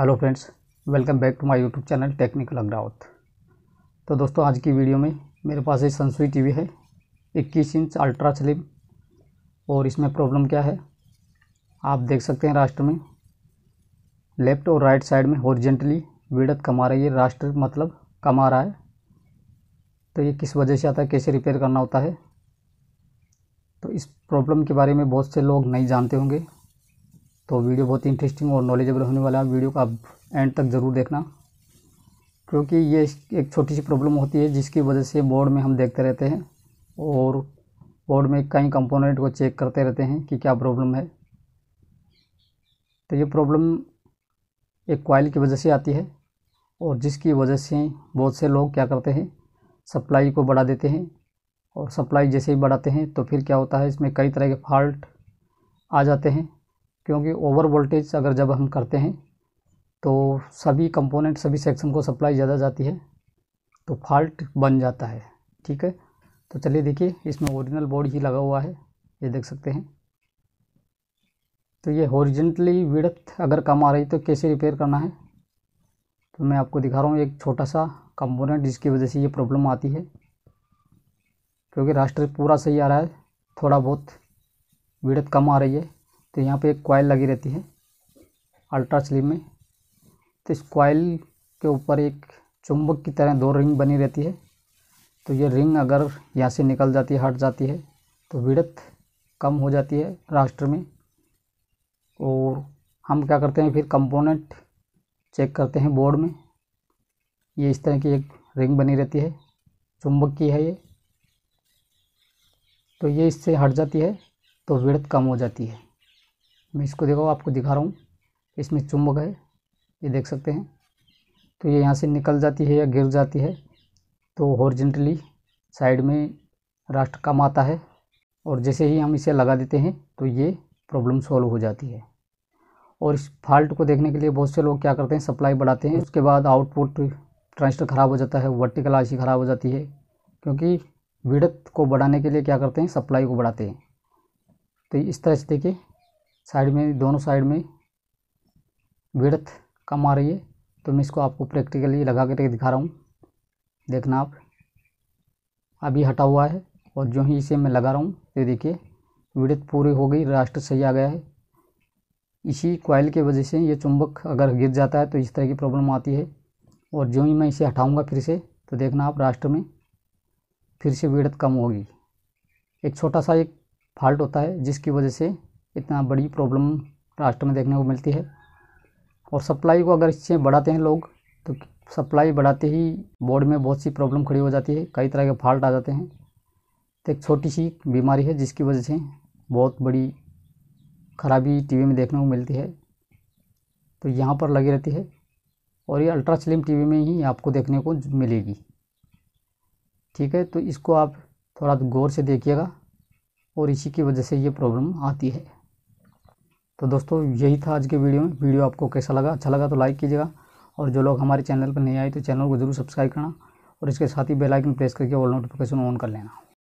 hello friends welcome back to my YouTube channel technical Agrawat तो दोस्तों आज की वीडियो में मेरे पास ये सनसुई टीवी है 21 इंच अल्ट्रा स्लिम और इसमें प्रॉब्लम क्या है आप देख सकते हैं राष्ट्र में लेफ्ट और राइट साइड में हॉर्जेंटली वीडत कमा रही है राष्ट्र मतलब कमा रहा है तो ये किस वजह से आता है कैसे रिपेयर करना होता है तो इस प्रॉब्लम के बारे में बहुत से लोग नहीं जानते होंगे तो वीडियो बहुत ही इंटरेस्टिंग और नॉलेजेबल होने वाला है वीडियो का आप एंड तक ज़रूर देखना क्योंकि ये एक छोटी सी प्रॉब्लम होती है जिसकी वजह से बोर्ड में हम देखते रहते हैं और बोर्ड में कई कंपोनेंट को चेक करते रहते हैं कि क्या प्रॉब्लम है तो ये प्रॉब्लम एक कॉयल की वजह से आती है और जिसकी वजह से बहुत से लोग क्या करते हैं सप्लाई को बढ़ा देते हैं और सप्लाई जैसे ही बढ़ाते हैं तो फिर क्या होता है इसमें कई तरह के फॉल्ट आ जाते हैं क्योंकि ओवर वोल्टेज अगर जब हम करते हैं तो सभी कंपोनेंट सभी सेक्शन को सप्लाई ज़्यादा जाती है तो फॉल्ट बन जाता है ठीक है तो चलिए देखिए इसमें ओरिजिनल बोर्ड ही लगा हुआ है ये देख सकते हैं तो ये हॉरिजेंटली विड़त अगर कम आ रही तो कैसे रिपेयर करना है तो मैं आपको दिखा रहा हूँ एक छोटा सा कंपोनेंट जिसकी वजह से ये प्रॉब्लम आती है क्योंकि राष्ट्र पूरा सही आ रहा है थोड़ा बहुत विड़त कम आ रही है तो यहाँ पे एक कॉयल लगी रहती है अल्ट्रा स्लिम में तो इस कॉयल के ऊपर एक चुंबक की तरह दो रिंग बनी रहती है तो ये रिंग अगर यहाँ से निकल जाती है हट जाती है तो विड़त कम हो जाती है राष्ट्र में और हम क्या करते हैं फिर कंपोनेंट चेक करते हैं बोर्ड में ये इस तरह की एक रिंग बनी रहती है चुंबक की है ये तो ये इससे हट जाती है तो विड़त कम हो जाती है मैं इसको देखो आपको दिखा रहा हूँ इसमें चुंबक है ये देख सकते हैं तो ये यहाँ से निकल जाती है या गिर जाती है तो हॉर्जेंटली साइड में राष्ट्र कम आता है और जैसे ही हम इसे लगा देते हैं तो ये प्रॉब्लम सॉल्व हो जाती है और इस फॉल्ट को देखने के लिए बहुत से लोग क्या करते हैं सप्लाई बढ़ाते हैं उसके बाद आउटपुट ट्रांजिस्टर ख़राब हो जाता है वर्टिकल आशी ख़राब हो जाती है क्योंकि विड़त को बढ़ाने के लिए क्या करते हैं सप्लाई को बढ़ाते हैं तो इस तरह से देखिए साइड में दोनों साइड में विड़थ कम आ रही है तो मैं इसको आपको प्रैक्टिकली लगा करके तो दिखा रहा हूँ देखना आप अभी हटा हुआ है और जो ही इसे मैं लगा रहा हूँ ये देखिए विड़त पूरी हो गई राष्ट्र सही आ गया है इसी क्वाइल की वजह से ये चुंबक अगर गिर जाता है तो इस तरह की प्रॉब्लम आती है और जो ही मैं इसे हटाऊँगा फिर से तो देखना आप राष्ट्र में फिर से विड़थ कम होगी एक छोटा सा एक फॉल्ट होता है जिसकी वजह से इतना बड़ी प्रॉब्लम राष्ट्र में देखने को मिलती है और सप्लाई को अगर इससे बढ़ाते हैं लोग तो सप्लाई बढ़ाते ही बोर्ड में बहुत सी प्रॉब्लम खड़ी हो जाती है कई तरह के फॉल्ट आ जाते हैं तो एक छोटी सी बीमारी है जिसकी वजह से बहुत बड़ी खराबी टीवी में देखने को मिलती है तो यहाँ पर लगी रहती है और ये अल्ट्रा स्लिम टी में ही आपको देखने को मिलेगी ठीक है तो इसको आप थोड़ा गौर से देखिएगा और इसी की वजह से ये प्रॉब्लम आती है तो दोस्तों यही था आज के वीडियो में वीडियो आपको कैसा लगा अच्छा लगा तो लाइक कीजिएगा और जो लोग हमारे चैनल पर नहीं आए तो चैनल को ज़रूर सब्सक्राइब करना और इसके साथ ही बेल आइकन प्रेस करके ऑल नोटिफिकेशन ऑन कर लेना